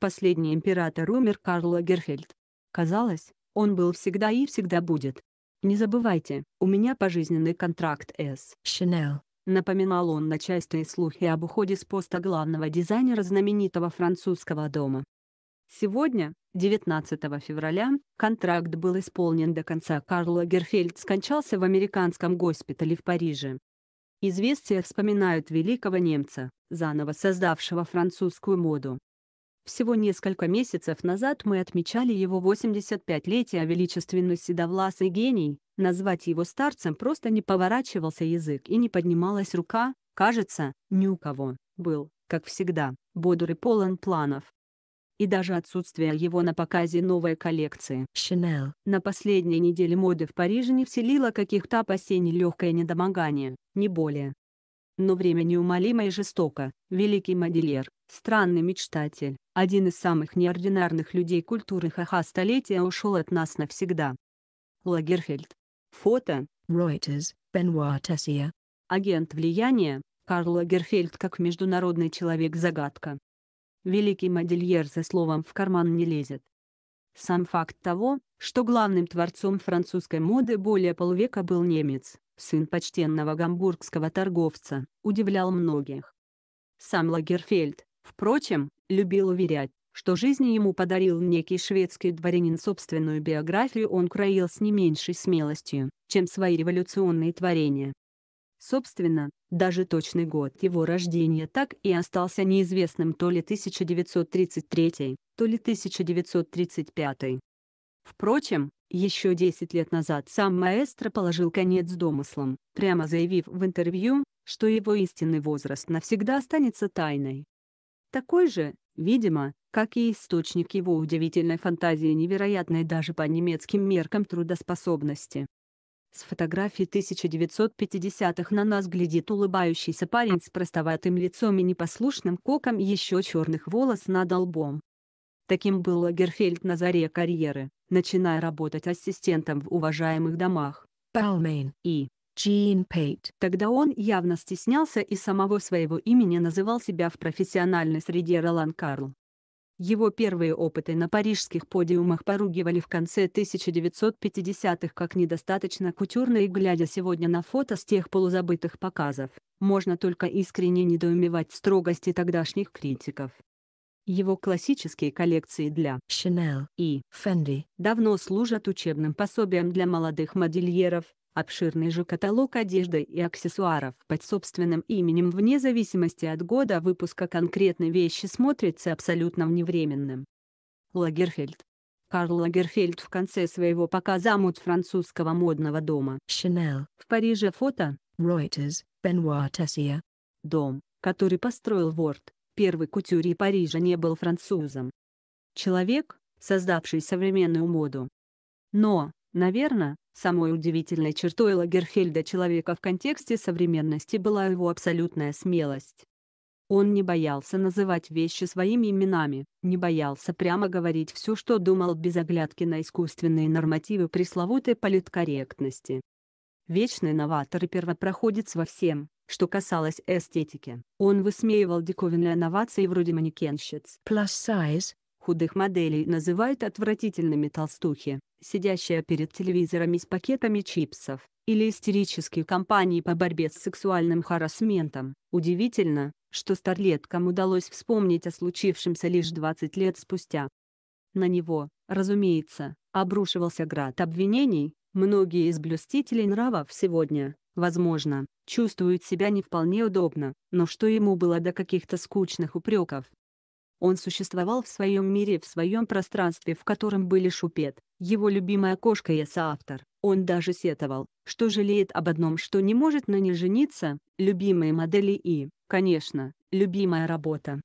Последний император умер Карл Лагерфельд. Казалось, он был всегда и всегда будет. «Не забывайте, у меня пожизненный контракт с Chanel», напоминал он на слухи об уходе с поста главного дизайнера знаменитого французского дома. Сегодня, 19 февраля, контракт был исполнен до конца. Карл Лагерфельд скончался в американском госпитале в Париже. Известия вспоминают великого немца, заново создавшего французскую моду. Всего несколько месяцев назад мы отмечали его 85-летие, а величественный седовласый гений, назвать его старцем просто не поворачивался язык и не поднималась рука, кажется, ни у кого, был, как всегда, бодр и полон планов. И даже отсутствие его на показе новой коллекции Chanel на последней неделе моды в Париже не вселило каких-то опасений легкое недомогание, не более но время неумолимо и жестоко. Великий модельер, странный мечтатель, один из самых неординарных людей культуры ха-ха столетия ушел от нас навсегда. Лагерфельд. Фото. Reuters, Бенуа Тессия. Агент влияния, Карл Лагерфельд как международный человек-загадка. Великий модельер за словом в карман не лезет. Сам факт того, что главным творцом французской моды более полвека был немец, сын почтенного гамбургского торговца, удивлял многих. Сам Лагерфельд, впрочем, любил уверять, что жизни ему подарил некий шведский дворянин собственную биографию он краил с не меньшей смелостью, чем свои революционные творения. Собственно, даже точный год его рождения так и остался неизвестным то ли 1933, то ли 1935. Впрочем, еще 10 лет назад сам маэстро положил конец домыслам, прямо заявив в интервью, что его истинный возраст навсегда останется тайной. Такой же, видимо, как и источник его удивительной фантазии невероятной даже по немецким меркам трудоспособности. С фотографии 1950-х на нас глядит улыбающийся парень с простоватым лицом и непослушным коком еще черных волос над лбом. Таким был Лагерфельд на заре карьеры, начиная работать ассистентом в уважаемых домах Палмейн и Джин Пейт. Тогда он явно стеснялся и самого своего имени называл себя в профессиональной среде Ролан Карл. Его первые опыты на парижских подиумах поругивали в конце 1950-х как недостаточно кутюрные, глядя сегодня на фото с тех полузабытых показов, можно только искренне недоумевать строгости тогдашних критиков. Его классические коллекции для Chanel и Fendi давно служат учебным пособием для молодых модельеров, обширный же каталог одежды и аксессуаров под собственным именем вне зависимости от года выпуска конкретной вещи смотрится абсолютно вневременным. Лагерфельд. Карл Лагерфельд в конце своего показа мод французского модного дома Chanel в Париже фото Reuters, Benoit Tessier. Дом, который построил Ворд, Первый кутюрье Парижа не был французом. Человек, создавший современную моду. Но, наверное, самой удивительной чертой Лагерфельда человека в контексте современности была его абсолютная смелость. Он не боялся называть вещи своими именами, не боялся прямо говорить все, что думал без оглядки на искусственные нормативы пресловутой политкорректности. Вечный новатор и первопроходец во всем, что касалось эстетики. Он высмеивал диковинные новации вроде манекенщиц. Plus size. Худых моделей называют отвратительными толстухи, сидящие перед телевизорами с пакетами чипсов, или истерические кампании по борьбе с сексуальным харасментом. Удивительно, что старлеткам удалось вспомнить о случившемся лишь 20 лет спустя. На него, разумеется, обрушивался град обвинений, многие из блюстителей нравов сегодня, возможно, чувствуют себя не вполне удобно, но что ему было до каких-то скучных упреков? Он существовал в своем мире, в своем пространстве, в котором были Шупет, его любимая кошка и соавтор. Он даже сетовал, что жалеет об одном, что не может на ней жениться, любимые модели и, конечно, любимая работа.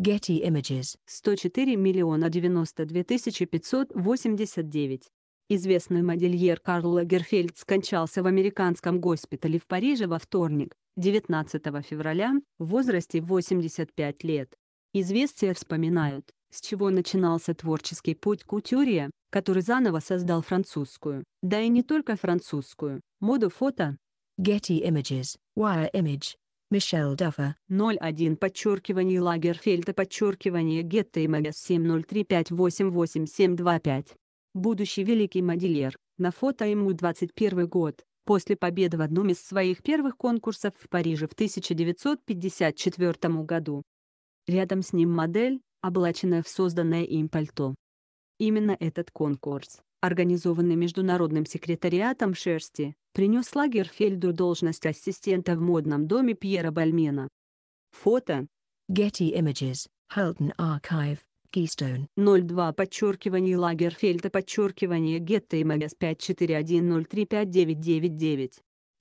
Getty Images 104 миллиона 92 тысячи 589. Известный модельер Карл Лагерфельд скончался в американском госпитале в Париже во вторник, 19 февраля, в возрасте 85 лет. Известия вспоминают, с чего начинался творческий путь Кутюрия, который заново создал французскую, да и не только французскую, моду фото. Getty Images, Wire Image, Мишель Дафа 01 подчеркивание Лагерфельда подчеркивание Гетта и Магас 7035887225. Будущий великий модельер, на фото ему 21 год, после победы в одном из своих первых конкурсов в Париже в 1954 году. Рядом с ним модель, облаченная в созданное им пальто. Именно этот конкурс, организованный международным секретариатом шерсти, принес Лагерфельду должность ассистента в модном доме Пьера Бальмена. Фото. Getty Images, Halton Archive, Keystone. 02 подчеркивание Лагерфельда подчеркивание Getty Images 5410359999.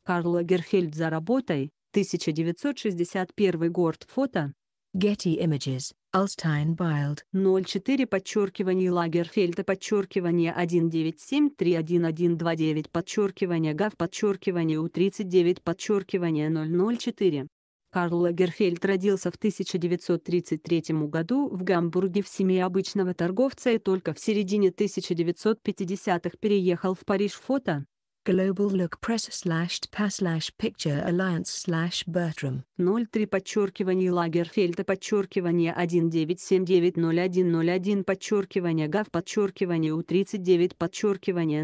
Карл Лагерфельд за работой, 1961 год. Фото. Getty Images, Алстайн-Байлд 04 подчеркивание Лагерфельда подчеркивание 19731129 подчеркивание ГАВ подчеркивание У39 подчеркивание 004. Карл Лагерфельд родился в 1933 году в Гамбурге в семье обычного торговца и только в середине 1950-х переехал в Париж фото, Global Look Press slash TPA slash Picture Alliance slash Bertram. 03 подчеркивание Лагерфельда подчеркивание 19790101 подчеркивание ГАВ подчеркивание У39 подчеркивание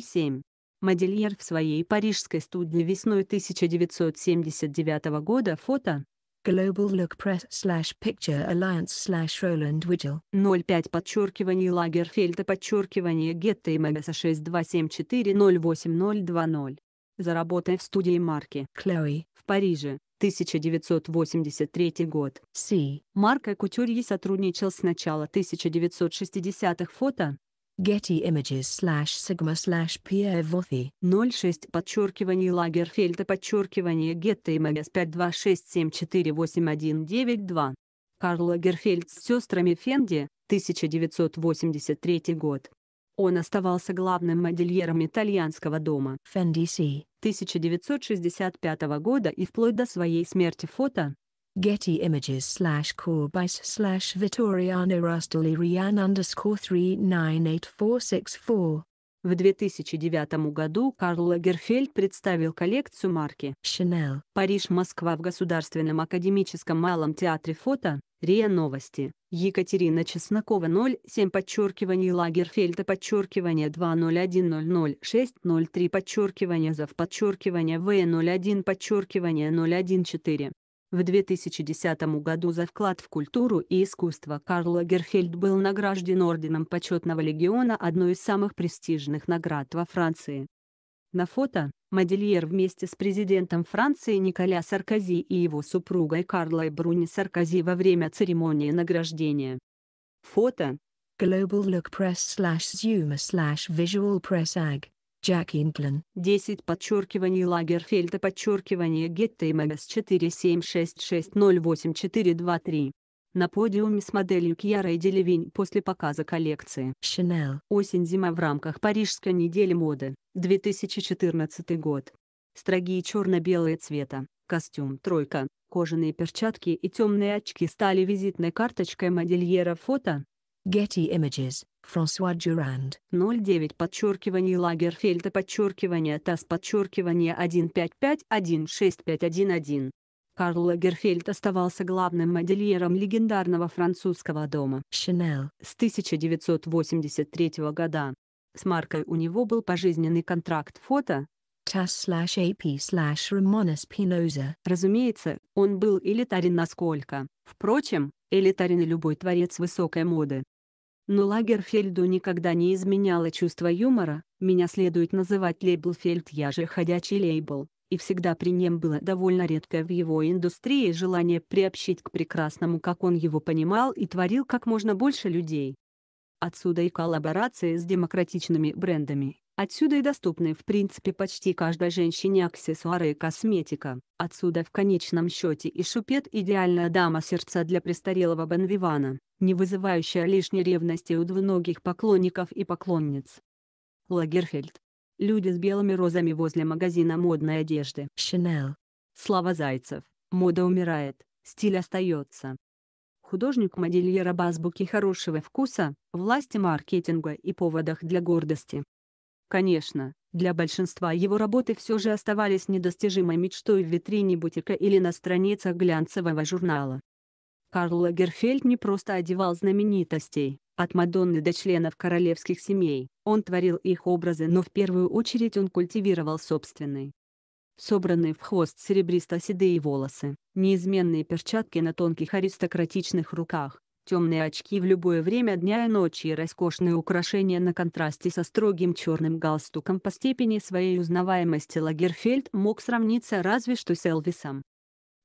007. Модельер в своей парижской студии весной 1979 года фото Global Look Press slash Picture Alliance slash Roland Widgel. 05 подчеркивание Лагерфельда подчеркивание Гетто и Магаса 627408020. Заработай в студии марки. Chloe. В Париже. 1983 год. Си. марка Кутюрье сотрудничал с начала 1960-х фото, Getty Images slash Sigma slash Piavothi 06 подчеркивание Лагерфельда подчеркивание Getty Images 5267481992 Карл Лагерфельд с сестрами Фенди, 1983 год. Он оставался главным модельером итальянского дома Fendi C 1965 года и вплоть до своей смерти фото, Getty Images slash Corbis slash Vittoriano Rastelli Rian underscore 398464. В 2009 году Карл Лагерфельд представил коллекцию марки Chanel. париж Париж-Москва в Государственном академическом малом театре фото, РИА Новости, Екатерина Чеснокова 07 подчеркивание Лагерфельда подчеркивание 20100603 подчеркивание зав подчеркивание В01 подчеркивание 014. В 2010 году за вклад в культуру и искусство Карл Лагерфельд был награжден Орденом Почетного Легиона одной из самых престижных наград во Франции. На фото Модельер вместе с президентом Франции Николя Саркози и его супругой Карлой Бруни Саркози во время церемонии награждения. Фото Global Look Press slash Zuma slash Visual Press AG Джек Инклин. 10 подчеркиваний Лагерфельда подчеркивание Гетта МС 4766084223 на подиуме с моделью Кьярой Делевинь после показа коллекции. Chanel. Осень-зима в рамках Парижской недели моды, 2014 год. Строгие черно-белые цвета, костюм «тройка», кожаные перчатки и темные очки стали визитной карточкой модельера фото. Getty Images. Франсуа Дюранд. 09 подчеркивание Лагерфельда подчеркивание ТАСС подчеркивание 155-16511. Карл Лагерфельд оставался главным модельером легендарного французского дома Chanel с 1983 года. С маркой у него был пожизненный контракт фото, tas-ap-ramona-spinoza. Разумеется, он был элитарен насколько, впрочем, элитарен и любой творец высокой моды но Лагерфельду никогда не изменяло чувство юмора, меня следует называть Лейблфельд я же ходячий лейбл, и всегда при нем было довольно редкое в его индустрии желание приобщить к прекрасному, как он его понимал и творил как можно больше людей. Отсюда и коллаборации с демократичными брендами, Отсюда и доступны в принципе почти каждой женщине аксессуары и косметика. Отсюда в конечном счете и шупет идеальная дама сердца для престарелого Бенвивана, не вызывающая лишней ревности у двуногих поклонников и поклонниц. Лагерфельд. Люди с белыми розами возле магазина модной одежды. Chanel. Слава Зайцев. Мода умирает, стиль остается художник-модельер об азбуке хорошего вкуса, власти маркетинга и поводах для гордости. Конечно, для большинства его работы все же оставались недостижимой мечтой в витрине бутика или на страницах глянцевого журнала. Карл Лагерфельд не просто одевал знаменитостей, от Мадонны до членов королевских семей, он творил их образы, но в первую очередь он культивировал собственный. Собранные в хвост серебристо-седые волосы, неизменные перчатки на тонких аристократичных руках, темные очки в любое время дня и ночи и роскошные украшения на контрасте со строгим черным галстуком по степени своей узнаваемости Лагерфельд мог сравниться разве что с Элвисом.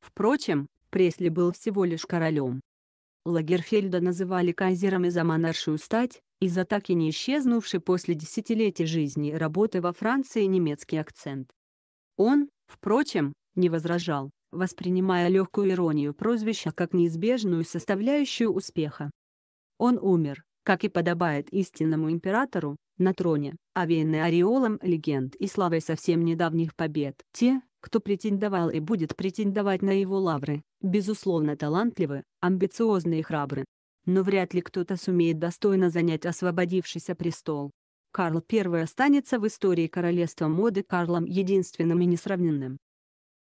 Впрочем, Пресли был всего лишь королем. Лагерфельда называли кайзером из за монаршую стать, из за так и не исчезнувший после десятилетий жизни и работы во Франции немецкий акцент. Он, впрочем, не возражал воспринимая легкую иронию прозвища как неизбежную составляющую успеха. Он умер, как и подобает истинному императору, на троне, овеянный ореолом легенд и славой совсем недавних побед. Те, кто претендовал и будет претендовать на его лавры, безусловно талантливы, амбициозны и храбры. Но вряд ли кто-то сумеет достойно занять освободившийся престол. Карл I останется в истории королевства моды Карлом единственным и несравненным.